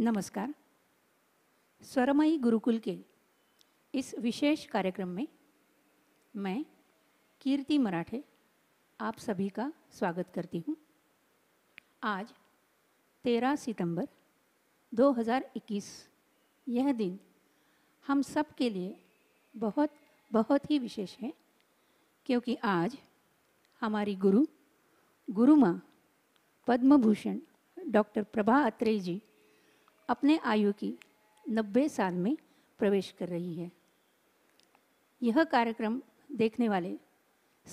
नमस्कार स्वरमयी गुरुकुल के इस विशेष कार्यक्रम में मैं कीर्ति मराठे आप सभी का स्वागत करती हूँ आज 13 सितंबर 2021 यह दिन हम सब के लिए बहुत बहुत ही विशेष है क्योंकि आज हमारी गुरु गुरु माँ डॉक्टर प्रभा अत्रेय जी अपने आयु की 90 साल में प्रवेश कर रही है यह कार्यक्रम देखने वाले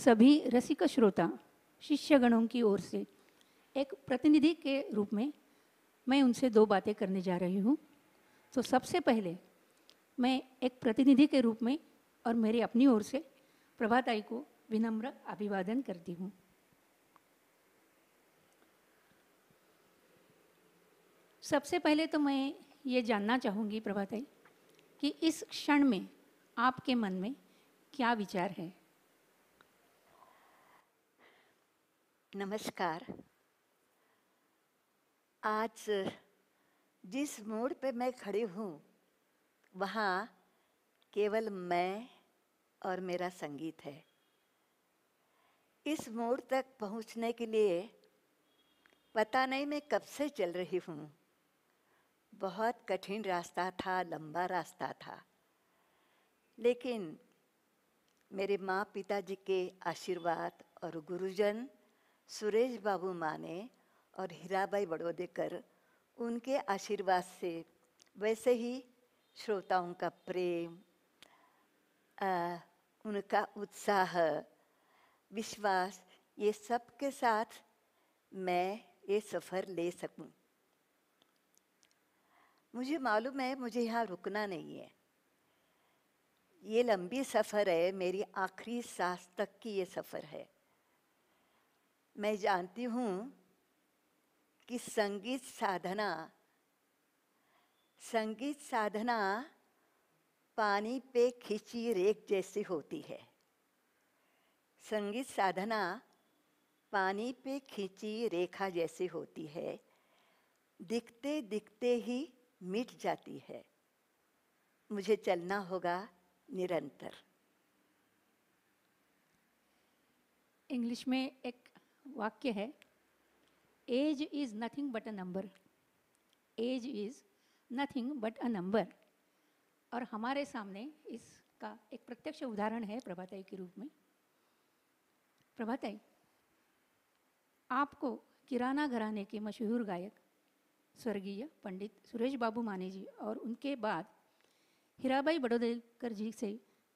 सभी रसिक श्रोता शिष्यगणों की ओर से एक प्रतिनिधि के रूप में मैं उनसे दो बातें करने जा रही हूँ तो सबसे पहले मैं एक प्रतिनिधि के रूप में और मेरी अपनी ओर से प्रभाताई को विनम्र अभिवादन करती हूँ सबसे पहले तो मैं ये जानना चाहूँगी प्रभाताई कि इस क्षण में आपके मन में क्या विचार है नमस्कार आज जिस मोड़ पे मैं खड़ी हूँ वहाँ केवल मैं और मेरा संगीत है इस मोड़ तक पहुँचने के लिए पता नहीं मैं कब से चल रही हूँ बहुत कठिन रास्ता था लंबा रास्ता था लेकिन मेरे माँ पिताजी के आशीर्वाद और गुरुजन सुरेश बाबू माने और हीराबाई बड़ोदेकर उनके आशीर्वाद से वैसे ही श्रोताओं का प्रेम आ, उनका उत्साह विश्वास ये सब के साथ मैं ये सफ़र ले सकूं मुझे मालूम है मुझे यहाँ रुकना नहीं है ये लंबी सफ़र है मेरी आखिरी सांस तक की ये सफ़र है मैं जानती हूँ कि संगीत साधना संगीत साधना पानी पे खींची रेख जैसी होती है संगीत साधना पानी पे खींची रेखा जैसी होती है दिखते दिखते ही मिट जाती है मुझे चलना होगा निरंतर इंग्लिश में एक वाक्य है age is nothing but a number age is nothing but a number और हमारे सामने इसका एक प्रत्यक्ष उदाहरण है प्रभाताई के रूप में प्रभाताई आपको किराना घराने के मशहूर गायक स्वर्गीय पंडित सुरेश बाबू माने जी और उनके बाद हीराबाई बड़ोदेकर जी से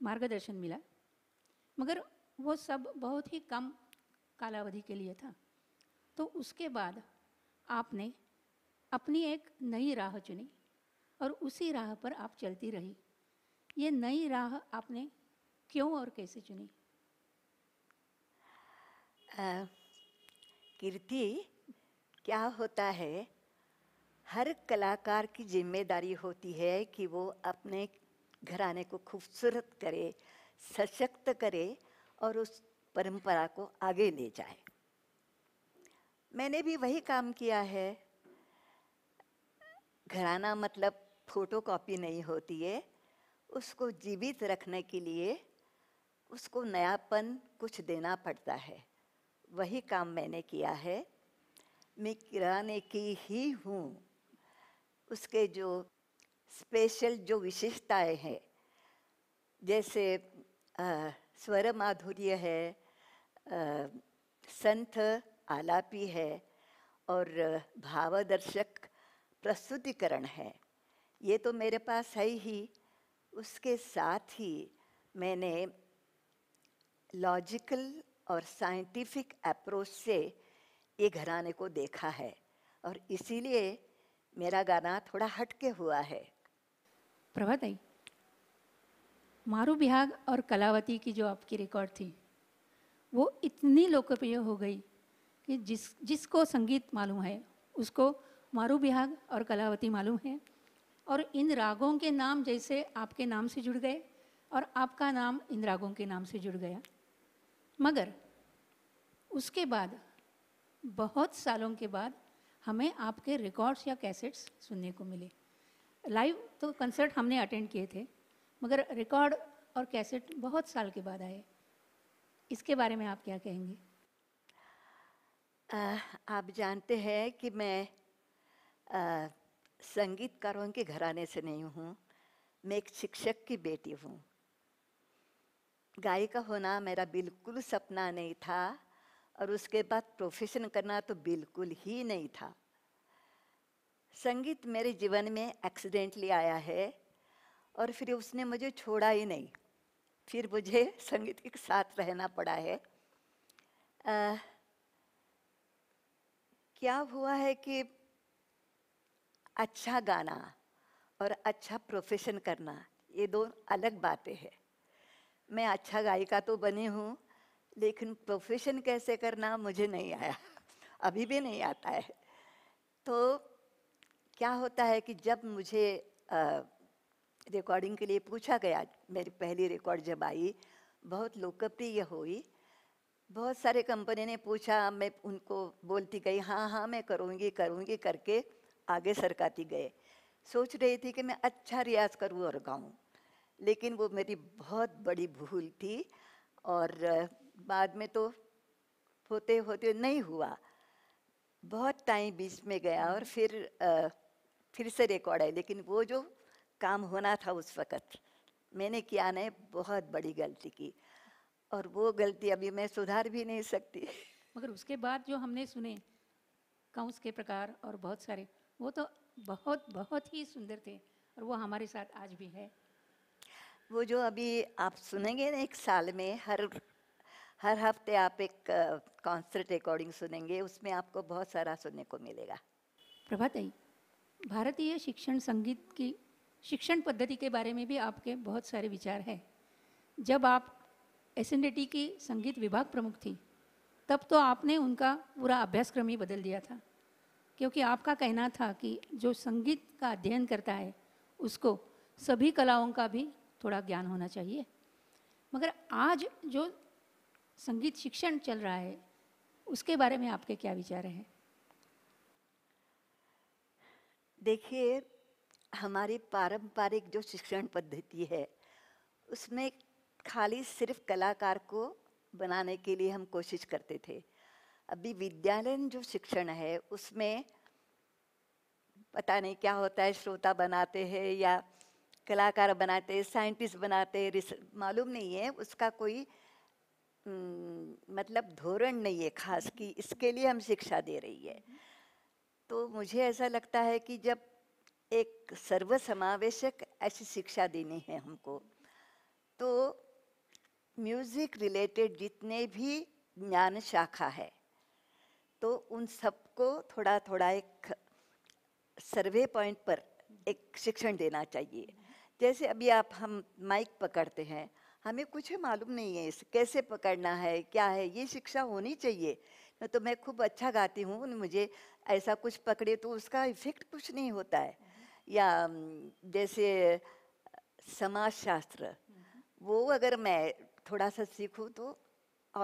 मार्गदर्शन मिला मगर वो सब बहुत ही कम कालावधि के लिए था तो उसके बाद आपने अपनी एक नई राह चुनी और उसी राह पर आप चलती रही ये नई राह आपने क्यों और कैसे चुनी कीर्ति क्या होता है हर कलाकार की जिम्मेदारी होती है कि वो अपने घराने को खूबसूरत करे सशक्त करे और उस परंपरा को आगे ले जाए मैंने भी वही काम किया है घराना मतलब फोटो कॉपी नहीं होती है उसको जीवित रखने के लिए उसको नयापन कुछ देना पड़ता है वही काम मैंने किया है मैं किराने की ही हूँ उसके जो स्पेशल जो विशेषताएं हैं जैसे स्वर माधुर्य है आ, संथ आलापी है और भावदर्शक प्रस्तुतिकरण है ये तो मेरे पास है ही उसके साथ ही मैंने लॉजिकल और साइंटिफिक अप्रोच से ये घराने को देखा है और इसीलिए मेरा गाना थोड़ा हटके हुआ है प्रभाताई मारू बिहाग और कलावती की जो आपकी रिकॉर्ड थी वो इतनी लोकप्रिय हो गई कि जिस जिसको संगीत मालूम है उसको मारू बिहाग और कलावती मालूम है और इन रागों के नाम जैसे आपके नाम से जुड़ गए और आपका नाम इन रागों के नाम से जुड़ गया मगर उसके बाद बहुत सालों के बाद हमें आपके रिकॉर्ड्स या कैसेट्स सुनने को मिले लाइव तो कंसर्ट हमने अटेंड किए थे मगर रिकॉर्ड और कैसेट बहुत साल के बाद आए इसके बारे में आप क्या कहेंगे आ, आप जानते हैं कि मैं संगीतकारों के घराने से नहीं हूँ मैं एक शिक्षक की बेटी हूँ गायिका होना मेरा बिल्कुल सपना नहीं था और उसके बाद प्रोफेशन करना तो बिल्कुल ही नहीं था संगीत मेरे जीवन में एक्सीडेंटली आया है और फिर उसने मुझे छोड़ा ही नहीं फिर मुझे संगीत के साथ रहना पड़ा है आ, क्या हुआ है कि अच्छा गाना और अच्छा प्रोफेशन करना ये दो अलग बातें हैं मैं अच्छा गायिका तो बनी हूँ लेकिन प्रोफेशन कैसे करना मुझे नहीं आया अभी भी नहीं आता है तो क्या होता है कि जब मुझे रिकॉर्डिंग के लिए पूछा गया मेरी पहली रिकॉर्ड जब आई बहुत लोकप्रिय हुई बहुत सारे कंपनी ने पूछा मैं उनको बोलती गई हाँ हाँ मैं करूँगी करूँगी करके आगे सरकाती गए सोच रही थी कि मैं अच्छा रियाज करूँ और गाऊँ लेकिन वो मेरी बहुत बड़ी भूल थी और बाद में तो होते होते नहीं हुआ बहुत टाइम बीच में गया और फिर आ, फिर से रिकॉर्ड आई लेकिन वो जो काम होना था उस वक़्त मैंने किया ने बहुत बड़ी गलती की और वो गलती अभी मैं सुधार भी नहीं सकती मगर उसके बाद जो हमने सुने काउंस के प्रकार और बहुत सारे वो तो बहुत बहुत ही सुंदर थे और वो हमारे साथ आज भी है वो जो अभी आप सुनेंगे ना एक साल में हर हर हफ्ते आप एक कॉन्सर्ट रिकॉर्डिंग सुनेंगे उसमें आपको बहुत सारा सुनने को मिलेगा प्रभाताई भारतीय शिक्षण संगीत की शिक्षण पद्धति के बारे में भी आपके बहुत सारे विचार हैं जब आप एस की संगीत विभाग प्रमुख थी तब तो आपने उनका पूरा अभ्यासक्रम ही बदल दिया था क्योंकि आपका कहना था कि जो संगीत का अध्ययन करता है उसको सभी कलाओं का भी थोड़ा ज्ञान होना चाहिए मगर आज जो संगीत शिक्षण चल रहा है उसके बारे में आपके क्या विचार हैं देखिए हमारी पारंपरिक जो शिक्षण पद्धति है उसमें खाली सिर्फ कलाकार को बनाने के लिए हम कोशिश करते थे अभी विद्यालय जो शिक्षण है उसमें पता नहीं क्या होता है श्रोता बनाते हैं या कलाकार बनाते साइंटिस्ट बनाते मालूम नहीं है उसका कोई हम्म, मतलब धोरण नहीं है खास कि इसके लिए हम शिक्षा दे रही है तो मुझे ऐसा लगता है कि जब एक सर्वसमावेशक ऐसी शिक्षा देनी है हमको तो म्यूज़िक रिलेटेड जितने भी ज्ञान शाखा है तो उन सबको थोड़ा थोड़ा एक सर्वे पॉइंट पर एक शिक्षण देना चाहिए जैसे अभी आप हम माइक पकड़ते हैं हमें कुछ मालूम नहीं है इस कैसे पकड़ना है क्या है ये शिक्षा होनी चाहिए तो मैं खूब अच्छा गाती हूँ मुझे ऐसा कुछ पकड़े तो उसका इफेक्ट कुछ नहीं होता है या जैसे समाज शास्त्र वो अगर मैं थोड़ा सा सीखूँ तो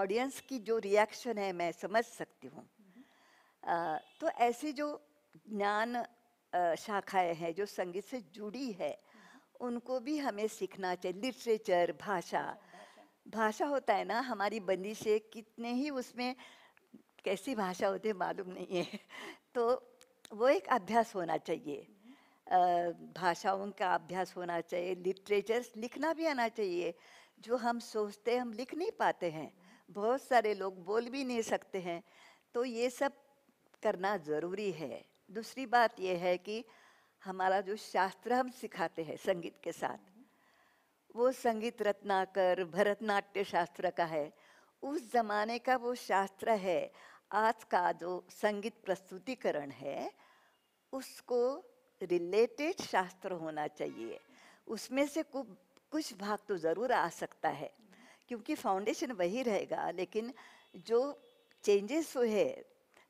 ऑडियंस की जो रिएक्शन है मैं समझ सकती हूँ तो ऐसे जो ज्ञान शाखाएं हैं जो संगीत से जुड़ी है उनको भी हमें सीखना चाहिए लिटरेचर भाषा भाषा होता है ना हमारी बंदी से कितने ही उसमें कैसी भाषा होती है मालूम नहीं है तो वो एक अभ्यास होना चाहिए भाषाओं का अभ्यास होना चाहिए लिटरेचर लिखना भी आना चाहिए जो हम सोचते हम लिख नहीं पाते हैं बहुत सारे लोग बोल भी नहीं सकते हैं तो ये सब करना ज़रूरी है दूसरी बात यह है कि हमारा जो शास्त्र हम सिखाते हैं संगीत के साथ वो संगीत रत्नाकर भरतनाट्य शास्त्र का है उस जमाने का वो शास्त्र है आज का जो संगीत प्रस्तुतिकरण है उसको रिलेटेड शास्त्र होना चाहिए उसमें से कुछ कुछ भाग तो ज़रूर आ सकता है क्योंकि फाउंडेशन वही रहेगा लेकिन जो चेंजेस हुए हैं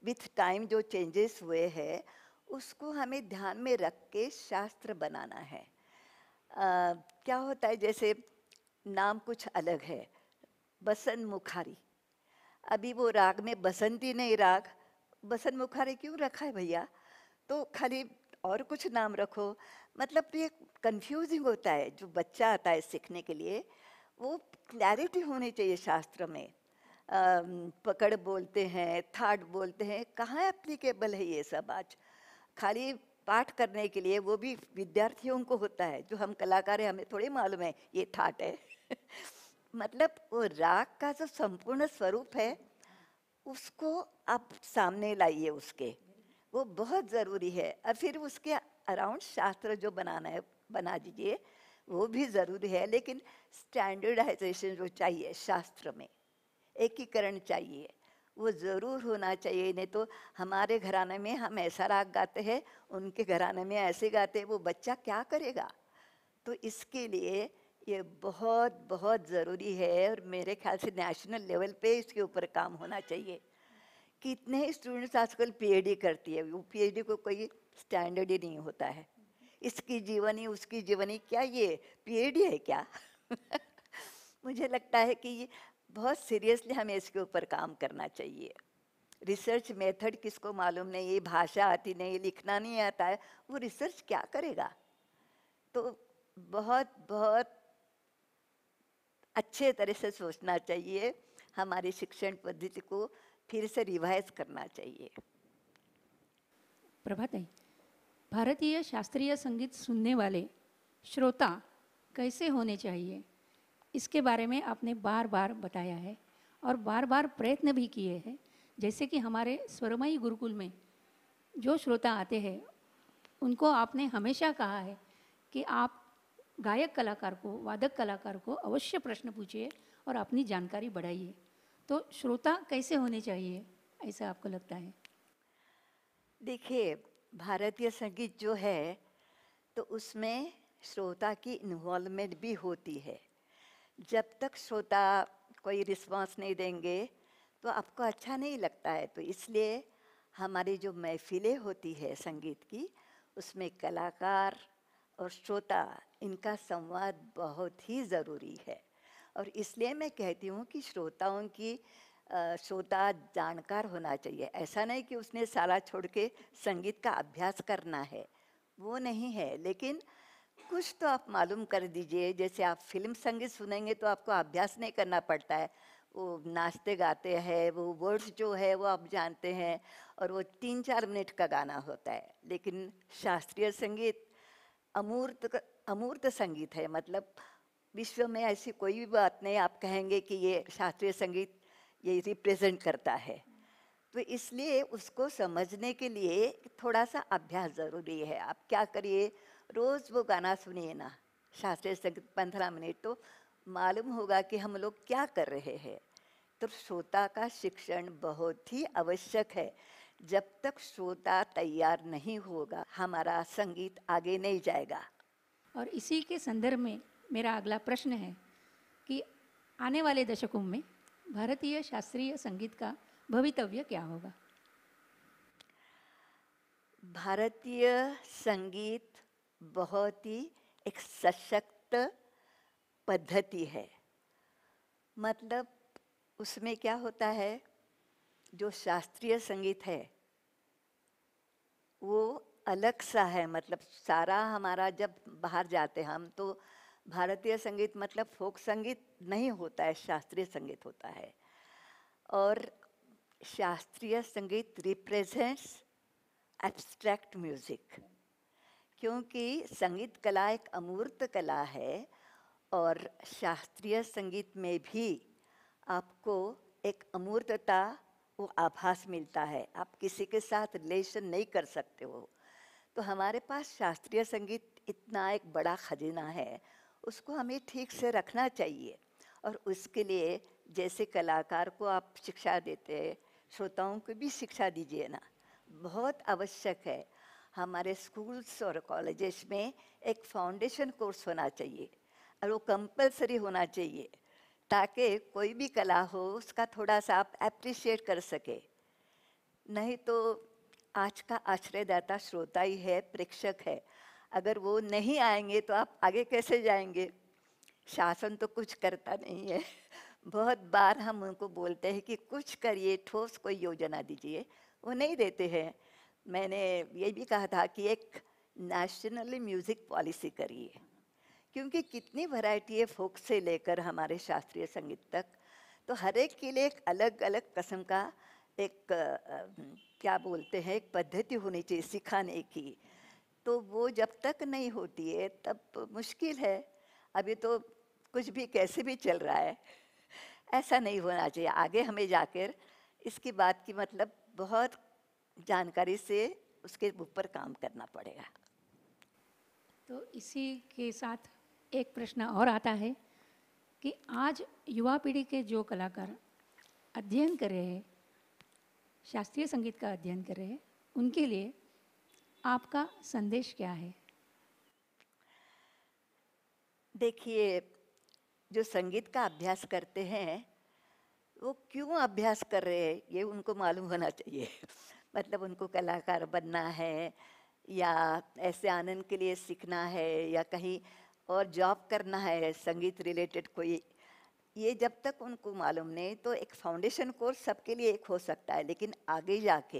विथ टाइम जो चेंजेस हुए हैं उसको हमें ध्यान में रख के शास्त्र बनाना है आ, क्या होता है जैसे नाम कुछ अलग है बसंत मुखारी अभी वो राग में बसंती नहीं राग बसंत मुखारी क्यों रखा है भैया तो खाली और कुछ नाम रखो मतलब तो ये कंफ्यूजिंग होता है जो बच्चा आता है सीखने के लिए वो क्लैरिटी होनी चाहिए शास्त्र में आ, पकड़ बोलते हैं थाट बोलते हैं कहाँ एप्लीकेबल है ये सब आज खाली पाठ करने के लिए वो भी विद्यार्थियों को होता है जो हम कलाकार हैं हमें थोड़े मालूम है ये ठाट है मतलब वो राग का जो संपूर्ण स्वरूप है उसको आप सामने लाइए उसके वो बहुत ज़रूरी है और फिर उसके अराउंड शास्त्र जो बनाना है बना दीजिए वो भी ज़रूरी है लेकिन स्टैंडर्डाइजेशन जो चाहिए शास्त्र में एकीकरण चाहिए वो ज़रूर होना चाहिए नहीं तो हमारे घराने में हम ऐसा राग गाते हैं उनके घराने में ऐसे गाते हैं वो बच्चा क्या करेगा तो इसके लिए ये बहुत बहुत ज़रूरी है और मेरे ख्याल से नेशनल लेवल पे इसके ऊपर काम होना चाहिए कितने ही स्टूडेंट्स आजकल पीएचडी करती है वो पीएचडी को कोई स्टैंडर्ड ही नहीं होता है इसकी जीवनी उसकी जीवनी क्या ये पीएचडी है क्या मुझे लगता है कि बहुत सीरियसली हमें इसके ऊपर काम करना चाहिए रिसर्च मेथड किसको मालूम नहीं ये भाषा आती नहीं लिखना नहीं आता है वो रिसर्च क्या करेगा तो बहुत बहुत अच्छे तरह से सोचना चाहिए हमारी शिक्षण पद्धति को फिर से रिवाइज करना चाहिए प्रभात भारतीय शास्त्रीय संगीत सुनने वाले श्रोता कैसे होने चाहिए इसके बारे में आपने बार बार बताया है और बार बार प्रयत्न भी किए हैं जैसे कि हमारे स्वरमयी गुरुकुल में जो श्रोता आते हैं उनको आपने हमेशा कहा है कि आप गायक कलाकार को वादक कलाकार को अवश्य प्रश्न पूछिए और अपनी जानकारी बढ़ाइए तो श्रोता कैसे होने चाहिए ऐसा आपको लगता है देखिए भारतीय संगीत जो है तो उसमें श्रोता की इन्वॉल्वमेंट भी होती है जब तक श्रोता कोई रिस्पांस नहीं देंगे तो आपको अच्छा नहीं लगता है तो इसलिए हमारी जो महफिलें होती है संगीत की उसमें कलाकार और श्रोता इनका संवाद बहुत ही ज़रूरी है और इसलिए मैं कहती हूँ कि श्रोताओं की श्रोता जानकार होना चाहिए ऐसा नहीं कि उसने साला छोड़ के संगीत का अभ्यास करना है वो नहीं है लेकिन कुछ तो आप मालूम कर दीजिए जैसे आप फिल्म संगीत सुनेंगे तो आपको अभ्यास नहीं करना पड़ता है वो नाचते गाते हैं वो वर्ड्स जो है वो आप जानते हैं और वो तीन चार मिनट का गाना होता है लेकिन शास्त्रीय संगीत अमूर्त अमूर्त संगीत है मतलब विश्व में ऐसी कोई भी बात नहीं आप कहेंगे कि ये शास्त्रीय संगीत ये रिप्रेजेंट करता है तो इसलिए उसको समझने के लिए थोड़ा सा अभ्यास ज़रूरी है आप क्या करिए रोज़ वो गाना सुनिए ना शास्त्रीय संगीत पंद्रह मिनट तो मालूम होगा कि हम लोग क्या कर रहे हैं तो श्रोता का शिक्षण बहुत ही आवश्यक है जब तक श्रोता तैयार नहीं होगा हमारा संगीत आगे नहीं जाएगा और इसी के संदर्भ में मेरा अगला प्रश्न है कि आने वाले दशकों में भारतीय शास्त्रीय संगीत का भवितव्य क्या होगा भारतीय संगीत बहुत ही एक सशक्त पद्धति है मतलब उसमें क्या होता है जो शास्त्रीय संगीत है वो अलग सा है मतलब सारा हमारा जब बाहर जाते हैं हम तो भारतीय संगीत मतलब फोक संगीत नहीं होता है शास्त्रीय संगीत होता है और शास्त्रीय संगीत रिप्रेजेंट्स एब्स्ट्रैक्ट म्यूजिक क्योंकि संगीत कला एक अमूर्त कला है और शास्त्रीय संगीत में भी आपको एक अमूर्तता वो आभास मिलता है आप किसी के साथ रिलेशन नहीं कर सकते हो तो हमारे पास शास्त्रीय संगीत इतना एक बड़ा खजाना है उसको हमें ठीक से रखना चाहिए और उसके लिए जैसे कलाकार को आप शिक्षा देते हैं श्रोताओं को भी शिक्षा दीजिए ना बहुत आवश्यक है हमारे स्कूल्स और कॉलेजेस में एक फाउंडेशन कोर्स होना चाहिए और वो कंपलसरी होना चाहिए ताकि कोई भी कला हो उसका थोड़ा सा आप एप्रिशिएट कर सके नहीं तो आज का आश्रयदाता श्रोता ही है प्रेक्षक है अगर वो नहीं आएंगे तो आप आगे कैसे जाएंगे शासन तो कुछ करता नहीं है बहुत बार हम उनको बोलते हैं कि कुछ करिए ठोस कोई योजना दीजिए वो नहीं देते हैं मैंने ये भी कहा था कि एक नेशनली म्यूज़िक पॉलिसी करिए क्योंकि कितनी वैरायटी है फोक से लेकर हमारे शास्त्रीय संगीत तक तो हर एक के लिए एक अलग अलग कस्म का एक क्या बोलते हैं एक पद्धति होनी चाहिए सिखाने की तो वो जब तक नहीं होती है तब मुश्किल है अभी तो कुछ भी कैसे भी चल रहा है ऐसा नहीं होना चाहिए आगे हमें जाकर इसकी बात की मतलब बहुत जानकारी से उसके ऊपर काम करना पड़ेगा तो इसी के साथ एक प्रश्न और आता है कि आज युवा पीढ़ी के जो कलाकार अध्ययन कर रहे हैं शास्त्रीय संगीत का अध्ययन कर रहे हैं उनके लिए आपका संदेश क्या है देखिए जो संगीत का अभ्यास करते हैं वो क्यों अभ्यास कर रहे हैं ये उनको मालूम होना चाहिए मतलब उनको कलाकार बनना है या ऐसे आनंद के लिए सीखना है या कहीं और जॉब करना है संगीत रिलेटेड कोई ये जब तक उनको मालूम नहीं तो एक फाउंडेशन कोर्स सबके लिए एक हो सकता है लेकिन आगे जाके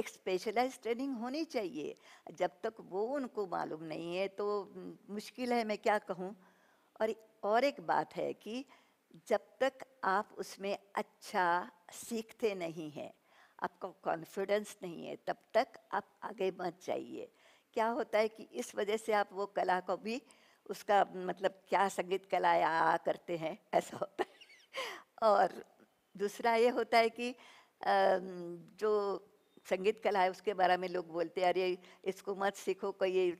एक स्पेशलाइज ट्रेनिंग होनी चाहिए जब तक वो उनको मालूम नहीं है तो मुश्किल है मैं क्या कहूँ और और एक बात है कि जब तक आप उसमें अच्छा सीखते नहीं हैं आपको कॉन्फिडेंस नहीं है तब तक आप आगे मत जाइए क्या होता है कि इस वजह से आप वो कला को भी उसका मतलब क्या संगीत कला या करते हैं ऐसा होता है और दूसरा ये होता है कि जो संगीत कला है उसके बारे में लोग बोलते हैं अरे इसको मत सीखो कोई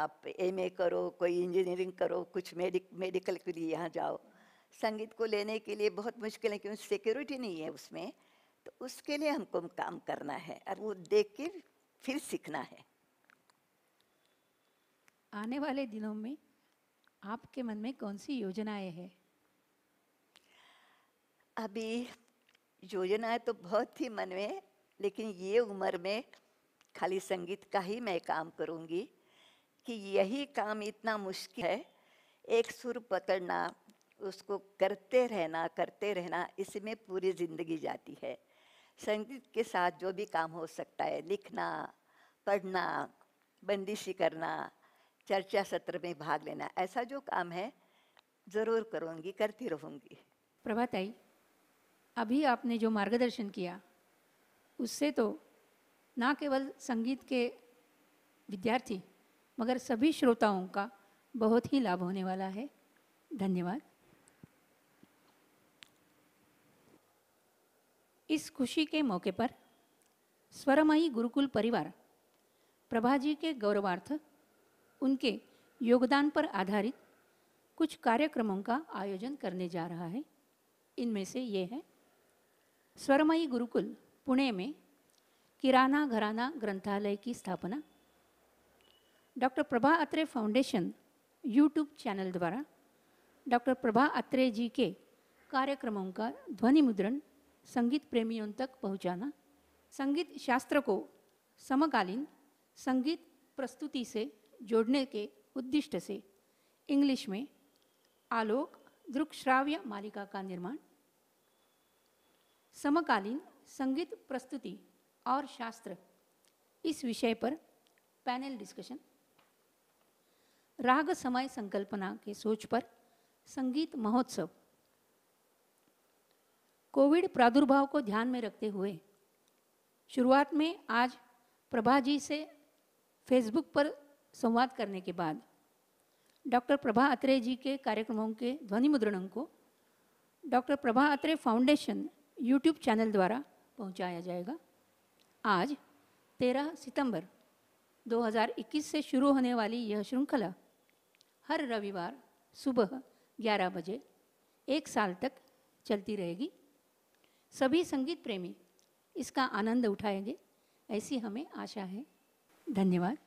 आप एम ए करो कोई इंजीनियरिंग करो कुछ मेडिक मेडिकल के लिए यहाँ जाओ संगीत को लेने के लिए बहुत मुश्किल है क्योंकि सिक्योरिटी नहीं है उसमें तो उसके लिए हमको काम करना है और वो देख के फिर सीखना है आने वाले दिनों में आपके मन में कौन सी योजनाएं हैं अभी योजनाएं तो बहुत ही मन में लेकिन ये उम्र में खाली संगीत का ही मैं काम करूँगी कि यही काम इतना मुश्किल है एक सुर पकड़ना उसको करते रहना करते रहना इसमें पूरी ज़िंदगी जाती है संगीत के साथ जो भी काम हो सकता है लिखना पढ़ना बंदिशी करना चर्चा सत्र में भाग लेना ऐसा जो काम है ज़रूर करूँगी करती रहूँगी प्रभाताई अभी आपने जो मार्गदर्शन किया उससे तो ना केवल संगीत के विद्यार्थी मगर सभी श्रोताओं का बहुत ही लाभ होने वाला है धन्यवाद इस खुशी के मौके पर स्वरमयी गुरुकुल परिवार प्रभाजी के गौरवार्थ उनके योगदान पर आधारित कुछ कार्यक्रमों का आयोजन करने जा रहा है इनमें से ये है स्वरमयी गुरुकुल पुणे में किराना घराना ग्रंथालय की स्थापना doctor Prabha Atre foundation YouTube channel द्वारा डॉक्टर प्रभा अत्रे जी के कार्यक्रमों का ध्वनि मुद्रण संगीत प्रेमियों तक पहुंचाना संगीत शास्त्र को समकालीन संगीत प्रस्तुति से जोड़ने के उद्दिष्ट से इंग्लिश में आलोक दृक्श्राव्य मालिका का निर्माण समकालीन संगीत प्रस्तुति और शास्त्र इस विषय पर पैनल डिस्कशन राग समय संकल्पना के सोच पर संगीत महोत्सव कोविड प्रादुर्भाव को ध्यान में रखते हुए शुरुआत में आज प्रभा जी से फेसबुक पर संवाद करने के बाद डॉक्टर प्रभा अत्रे जी के कार्यक्रमों के ध्वनि मुद्रण को doctor Prabha Atre foundation YouTube channel द्वारा पहुंचाया जाएगा आज 13 सितंबर 2021 से शुरू होने वाली यह श्रृंखला हर रविवार सुबह 11 बजे एक साल तक चलती रहेगी सभी संगीत प्रेमी इसका आनंद उठाएंगे ऐसी हमें आशा है धन्यवाद